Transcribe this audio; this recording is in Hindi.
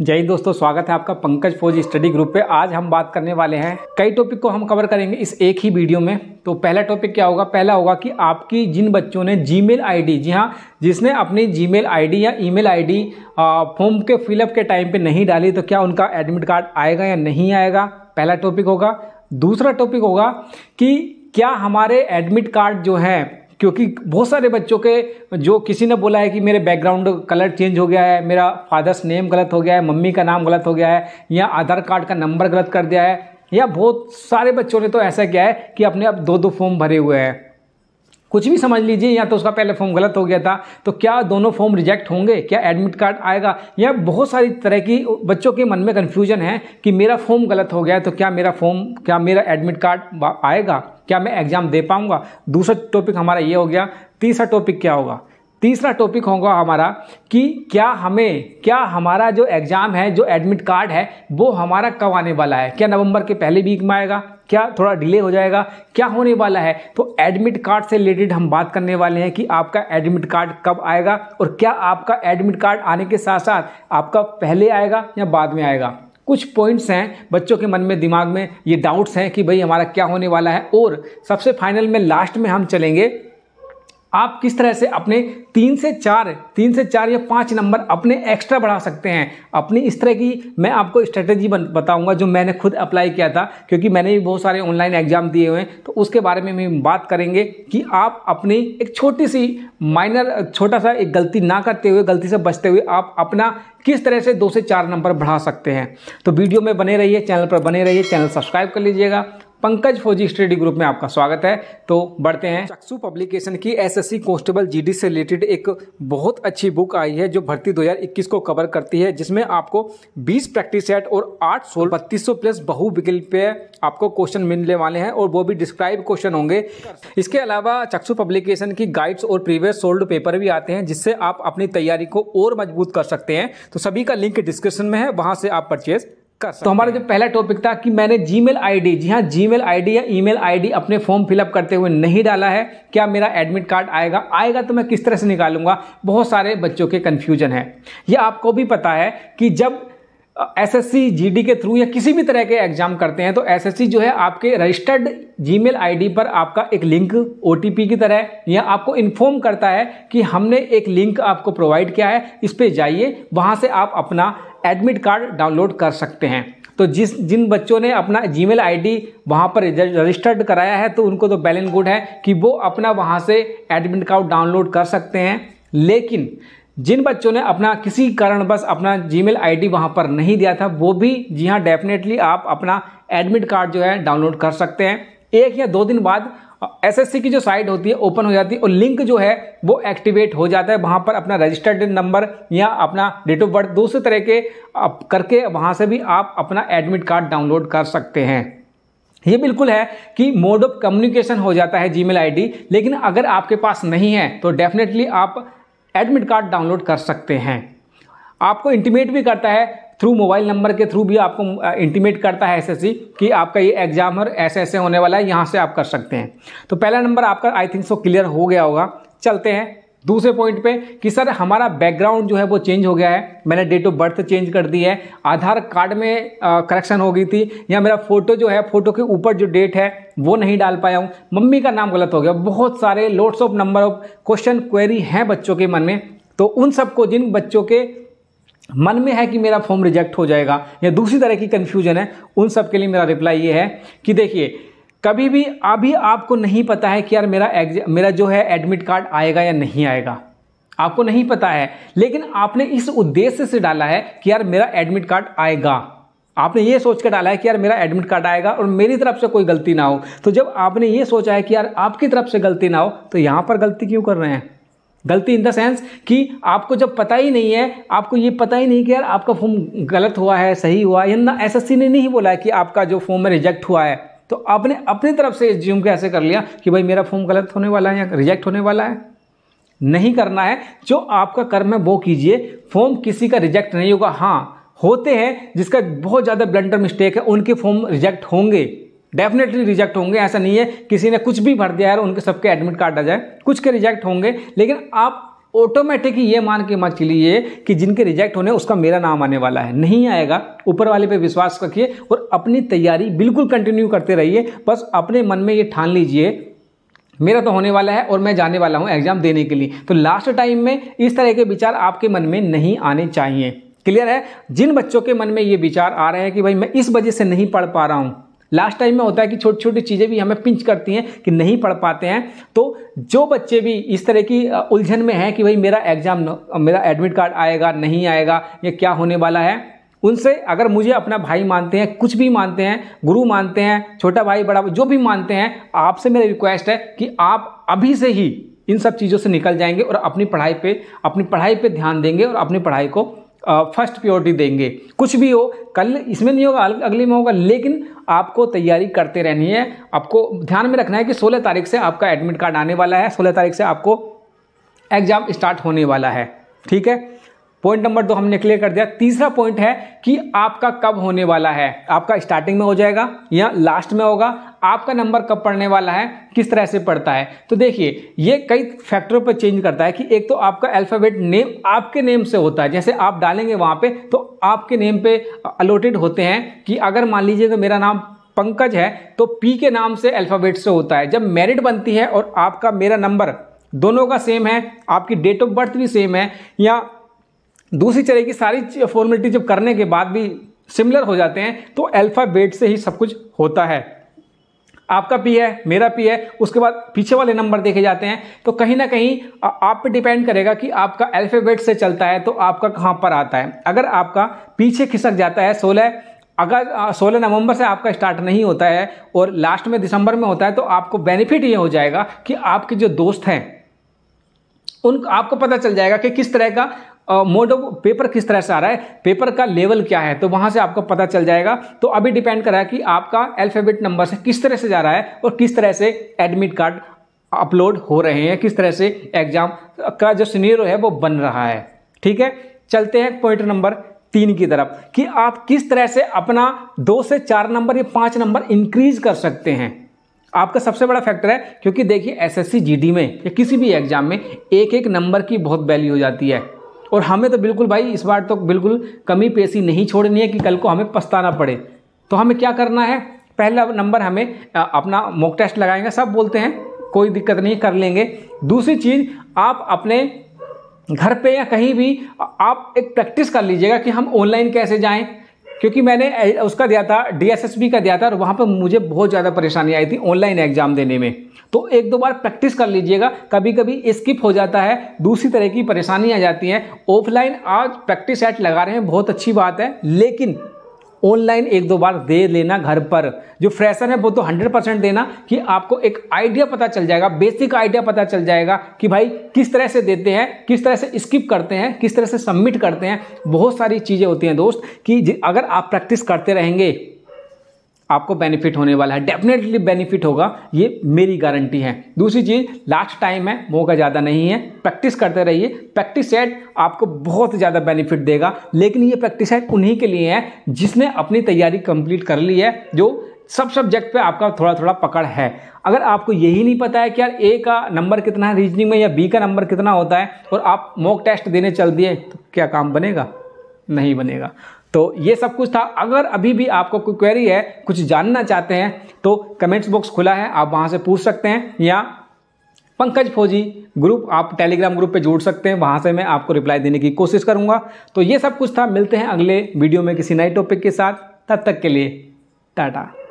जय दोस्तों स्वागत है आपका पंकज फौज स्टडी ग्रुप पे आज हम बात करने वाले हैं कई टॉपिक को हम कवर करेंगे इस एक ही वीडियो में तो पहला टॉपिक क्या होगा पहला होगा कि आपकी जिन बच्चों ने जीमेल आईडी जी हाँ जिसने अपनी जीमेल आईडी या ईमेल आईडी फॉर्म के फिलअप के टाइम पे नहीं डाली तो क्या उनका एडमिट कार्ड आएगा या नहीं आएगा पहला टॉपिक होगा दूसरा टॉपिक होगा कि क्या हमारे एडमिट कार्ड जो हैं क्योंकि बहुत सारे बच्चों के जो किसी ने बोला है कि मेरे बैकग्राउंड कलर चेंज हो गया है मेरा फादर्स नेम गलत हो गया है मम्मी का नाम गलत हो गया है या आधार कार्ड का नंबर गलत कर दिया है या बहुत सारे बच्चों ने तो ऐसा किया है कि अपने अब दो दो फॉर्म भरे हुए हैं कुछ भी समझ लीजिए या तो उसका पहले फॉर्म गलत हो गया था तो क्या दोनों फॉर्म रिजेक्ट होंगे क्या एडमिट कार्ड आएगा या बहुत सारी तरह की बच्चों के मन में कन्फ्यूजन है कि मेरा फॉर्म गलत हो गया तो क्या मेरा फॉर्म क्या मेरा एडमिट कार्ड आएगा क्या मैं एग्ज़ाम दे पाऊँगा दूसरा टॉपिक हमारा ये हो गया तीसरा टॉपिक क्या होगा तीसरा टॉपिक होगा हमारा कि क्या हमें क्या हमारा जो एग्ज़ाम है जो एडमिट कार्ड है वो हमारा कब आने वाला है क्या नवंबर के पहले वीक में आएगा क्या थोड़ा डिले हो जाएगा क्या होने वाला है तो एडमिट कार्ड से रिलेटेड हम बात करने वाले हैं कि आपका एडमिट कार्ड कब आएगा और क्या आपका एडमिट कार्ड आने के साथ साथ आपका पहले आएगा या बाद में आएगा कुछ पॉइंट्स हैं बच्चों के मन में दिमाग में ये डाउट्स हैं कि भाई हमारा क्या होने वाला है और सबसे फाइनल में लास्ट में हम चलेंगे आप किस तरह से अपने तीन से चार तीन से चार या पाँच नंबर अपने एक्स्ट्रा बढ़ा सकते हैं अपनी इस तरह की मैं आपको स्ट्रेटेजी बताऊंगा जो मैंने खुद अप्लाई किया था क्योंकि मैंने भी बहुत सारे ऑनलाइन एग्जाम दिए हुए हैं तो उसके बारे में भी बात करेंगे कि आप अपनी एक छोटी सी माइनर छोटा सा एक गलती ना करते हुए गलती से बचते हुए आप अपना किस तरह से दो से चार नंबर बढ़ा सकते हैं तो वीडियो में बने रहिए चैनल पर बने रहिए चैनल सब्सक्राइब कर लीजिएगा पंकज फौजी स्टडी ग्रुप में आपका स्वागत है तो बढ़ते हैं चक्सु पब्लिकेशन की एसएससी कांस्टेबल जीडी से रिलेटेड एक बहुत अच्छी बुक आई है जो भर्ती 2021 को कवर करती है जिसमें आपको 20 प्रैक्टिस सेट और 8 सोल बत्तीस प्लस बहु पे आपको क्वेश्चन मिलने वाले हैं और वो भी डिस्क्राइब क्वेश्चन होंगे इसके अलावा चक्षु पब्लिकेशन की गाइड्स और प्रीवियस सोल्ड पेपर भी आते हैं जिससे आप अपनी तैयारी को और मजबूत कर सकते हैं तो सभी का लिंक डिस्क्रिप्शन में है वहाँ से आप परचेज कर तो हमारा जो पहला टॉपिक था कि मैंने आई डी जी हाँ आई डी या आई डी अपने फॉर्म फिलअप करते हुए नहीं डाला है क्या मेरा एडमिट कार्ड आएगा आएगा तो मैं किस तरह से निकालूंगा बहुत सारे बच्चों के कन्फ्यूजन है यह आपको भी पता है कि जब एसएससी जीडी के थ्रू या किसी भी तरह के एग्जाम करते हैं तो एसएससी जो है आपके रजिस्टर्ड जीमेल आईडी पर आपका एक लिंक ओटीपी की तरह या आपको इन्फॉर्म करता है कि हमने एक लिंक आपको प्रोवाइड किया है इस पर जाइए वहाँ से आप अपना एडमिट कार्ड डाउनलोड कर सकते हैं तो जिस जिन बच्चों ने अपना आई डी वहाँ पर रजिस्टर्ड कराया है तो उनको तो बैलेंस गुड है कि वो अपना वहाँ से एडमिट कार्ड डाउनलोड कर सकते हैं लेकिन जिन बच्चों ने अपना किसी कारणवश अपना आई डी वहाँ पर नहीं दिया था वो भी जी हाँ डेफिनेटली आप अपना एडमिट कार्ड जो है डाउनलोड कर सकते हैं एक या दो दिन बाद एसएससी की जो साइट होती है ओपन हो जाती है और लिंक जो है वो एक्टिवेट हो जाता है वहाँ पर अपना रजिस्टर्ड नंबर या अपना डेट ऑफ बर्थ दूसरे तरह के करके वहाँ से भी आप अपना एडमिट कार्ड डाउनलोड कर सकते हैं ये बिल्कुल है कि मोड ऑफ कम्युनिकेशन हो जाता है जीमेल आईडी लेकिन अगर आपके पास नहीं है तो डेफिनेटली आप एडमिट कार्ड डाउनलोड कर सकते हैं आपको इंटीमेट भी करता है थ्रू मोबाइल नंबर के थ्रू भी आपको इंटीमेट करता है एसएससी कि आपका ये एग्जाम और ऐसे ऐसे होने वाला है यहाँ से आप कर सकते हैं तो पहला नंबर आपका आई थिंक सो क्लियर हो गया होगा चलते हैं दूसरे पॉइंट पे कि सर हमारा बैकग्राउंड जो है वो चेंज हो गया है मैंने डेट ऑफ बर्थ चेंज कर दी है आधार कार्ड में करेक्शन हो गई थी या मेरा फोटो जो है फोटो के ऊपर जो डेट है वो नहीं डाल पाया हूँ मम्मी का नाम गलत हो गया बहुत सारे lots of number of question query हैं बच्चों के मन में तो उन सबको जिन बच्चों के मन में है कि मेरा फॉर्म रिजेक्ट हो जाएगा या दूसरी तरह की कन्फ्यूजन है उन सब के लिए मेरा रिप्लाई ये है कि देखिए कभी भी अभी आपको नहीं पता है कि यार मेरा मेरा जो है एडमिट कार्ड आएगा या नहीं आएगा आपको नहीं पता है लेकिन आपने इस उद्देश्य से डाला है कि यार मेरा एडमिट कार्ड आएगा आपने ये सोच कर डाला है कि यार मेरा एडमिट कार्ड आएगा और मेरी तरफ से कोई गलती ना हो तो जब आपने ये सोचा है कि यार आपकी तरफ से गलती ना हो तो यहाँ पर गलती क्यों कर रहे हैं गलती इन द सेंस कि आपको जब पता ही नहीं है आपको ये पता ही नहीं कि यार आपका फॉर्म गलत हुआ है सही हुआ है ना एस ने नहीं बोला कि आपका जो फॉर्म है रिजेक्ट हुआ है तो आपने अपनी तरफ से ज्यूम के ऐसे कर लिया कि भाई मेरा फॉर्म गलत होने वाला है या रिजेक्ट होने वाला है नहीं करना है जो आपका कर्म है वो कीजिए फॉर्म किसी का रिजेक्ट नहीं होगा हाँ होते हैं जिसका बहुत ज़्यादा ब्लंडर मिस्टेक है उनके फॉर्म रिजेक्ट होंगे डेफिनेटली रिजेक्ट होंगे ऐसा नहीं है किसी ने कुछ भी भर दिया है उनके सबके एडमिट कार्ड आ जाए कुछ के रिजेक्ट होंगे लेकिन आप ऑटोमेटिक ही ये मान के मत चलिए कि जिनके रिजेक्ट होने उसका मेरा नाम आने वाला है नहीं आएगा ऊपर वाले पे विश्वास रखिए और अपनी तैयारी बिल्कुल कंटिन्यू करते रहिए बस अपने मन में ये ठान लीजिए मेरा तो होने वाला है और मैं जाने वाला हूँ एग्जाम देने के लिए तो लास्ट टाइम में इस तरह के विचार आपके मन में नहीं आने चाहिए क्लियर है जिन बच्चों के मन में ये विचार आ रहे हैं कि भाई मैं इस वजह से नहीं पढ़ पा रहा हूँ लास्ट टाइम में होता है कि छोटी छोटी चीज़ें भी हमें पिंच करती हैं कि नहीं पढ़ पाते हैं तो जो बच्चे भी इस तरह की उलझन में हैं कि भाई मेरा एग्ज़ाम मेरा एडमिट कार्ड आएगा नहीं आएगा या क्या होने वाला है उनसे अगर मुझे अपना भाई मानते हैं कुछ भी मानते हैं गुरु मानते हैं छोटा भाई बड़ा जो भी मानते हैं आपसे मेरी रिक्वेस्ट है कि आप अभी से ही इन सब चीज़ों से निकल जाएंगे और अपनी पढ़ाई पे अपनी पढ़ाई पे ध्यान देंगे और अपनी पढ़ाई को फर्स्ट प्योरिटी देंगे कुछ भी हो कल इसमें नहीं होगा अगले में होगा लेकिन आपको तैयारी करते रहनी है आपको ध्यान में रखना है कि 16 तारीख से आपका एडमिट कार्ड आने वाला है 16 तारीख से आपको एग्ज़ाम स्टार्ट होने वाला है ठीक है पॉइंट नंबर दो हमने क्लियर कर दिया तीसरा पॉइंट है कि आपका कब होने वाला है आपका स्टार्टिंग में हो जाएगा या लास्ट में होगा आपका नंबर कब पड़ने वाला है किस तरह से पड़ता है तो देखिए ये कई फैक्टरों पर चेंज करता है कि एक तो आपका अल्फ़ाबेट नेम आपके नेम से होता है जैसे आप डालेंगे वहाँ पे तो आपके नेम पे अलोटेड होते हैं कि अगर मान लीजिए कि मेरा नाम पंकज है तो पी के नाम से अल्फ़ाबेट से होता है जब मेरिट बनती है और आपका मेरा नंबर दोनों का सेम है आपकी डेट ऑफ बर्थ भी सेम है या दूसरी तरह की सारी फॉर्मेलिटी जब करने के बाद भी सिमिलर हो जाते हैं तो अल्फ़ाबेट से ही सब कुछ होता है आपका पी है मेरा पी है उसके बाद पीछे वाले नंबर देखे जाते हैं तो कहीं ना कहीं आप पे डिपेंड करेगा कि आपका अल्फ़ाबेट से चलता है तो आपका कहाँ पर आता है अगर आपका पीछे खिसक जाता है सोलह अगर 16 नवंबर से आपका स्टार्ट नहीं होता है और लास्ट में दिसंबर में होता है तो आपको बेनिफिट ये हो जाएगा कि आपके जो दोस्त हैं उन आपको पता चल जाएगा कि किस तरह का मोड ऑफ पेपर किस तरह से आ रहा है पेपर का लेवल क्या है तो वहाँ से आपको पता चल जाएगा तो अभी डिपेंड कर रहा है कि आपका अल्फाबेट नंबर से किस तरह से जा रहा है और किस तरह से एडमिट कार्ड अपलोड हो रहे हैं किस तरह से एग्ज़ाम का जो सीनियर है वो बन रहा है ठीक है चलते हैं पॉइंट नंबर तीन की तरफ कि आप किस तरह से अपना दो से चार नंबर या पाँच नंबर इंक्रीज कर सकते हैं आपका सबसे बड़ा फैक्टर है क्योंकि देखिए एसएससी जीडी में या किसी भी एग्जाम में एक एक नंबर की बहुत वैल्यू हो जाती है और हमें तो बिल्कुल भाई इस बार तो बिल्कुल कमी पेशी नहीं छोड़नी है कि कल को हमें पछताना पड़े तो हमें क्या करना है पहला नंबर हमें अपना मॉक टेस्ट लगाएंगे सब बोलते हैं कोई दिक्कत नहीं कर लेंगे दूसरी चीज़ आप अपने घर पे या कहीं भी आप एक प्रैक्टिस कर लीजिएगा कि हम ऑनलाइन कैसे जाएं क्योंकि मैंने उसका दिया था डीएसएसबी का दिया था और वहाँ पर मुझे बहुत ज़्यादा परेशानी आई थी ऑनलाइन एग्जाम देने में तो एक दो बार प्रैक्टिस कर लीजिएगा कभी कभी स्किप हो जाता है दूसरी तरह की परेशानी आ जाती है ऑफलाइन आज प्रैक्टिस सेट लगा रहे हैं बहुत अच्छी बात है लेकिन ऑनलाइन एक दो बार दे लेना घर पर जो फ्रेशर है वो तो हंड्रेड परसेंट देना कि आपको एक आइडिया पता चल जाएगा बेसिक आइडिया पता चल जाएगा कि भाई किस तरह से देते हैं किस तरह से स्किप करते हैं किस तरह से सबमिट करते हैं बहुत सारी चीज़ें होती हैं दोस्त कि अगर आप प्रैक्टिस करते रहेंगे आपको बेनिफिट होने वाला है डेफिनेटली बेनिफिट होगा ये मेरी गारंटी है दूसरी चीज़ लास्ट टाइम है मौका ज़्यादा नहीं है प्रैक्टिस करते रहिए प्रैक्टिस सेट आपको बहुत ज़्यादा बेनिफिट देगा लेकिन ये प्रैक्टिस सेट उन्हीं के लिए है जिसने अपनी तैयारी कंप्लीट कर ली है जो सब सब्जेक्ट पे आपका थोड़ा थोड़ा पकड़ है अगर आपको यही नहीं पता है कि यार ए का नंबर कितना है रीजनिंग में या बी का नंबर कितना होता है और आप मॉक टेस्ट देने चल दिए तो क्या काम बनेगा नहीं बनेगा तो ये सब कुछ था अगर अभी भी आपको कोई क्वेरी है कुछ जानना चाहते हैं तो कमेंट्स बॉक्स खुला है आप वहाँ से पूछ सकते हैं या पंकज फौजी ग्रुप आप टेलीग्राम ग्रुप पे जोड़ सकते हैं वहाँ से मैं आपको रिप्लाई देने की कोशिश करूँगा तो ये सब कुछ था मिलते हैं अगले वीडियो में किसी नए टॉपिक के साथ तब तक के लिए टाटा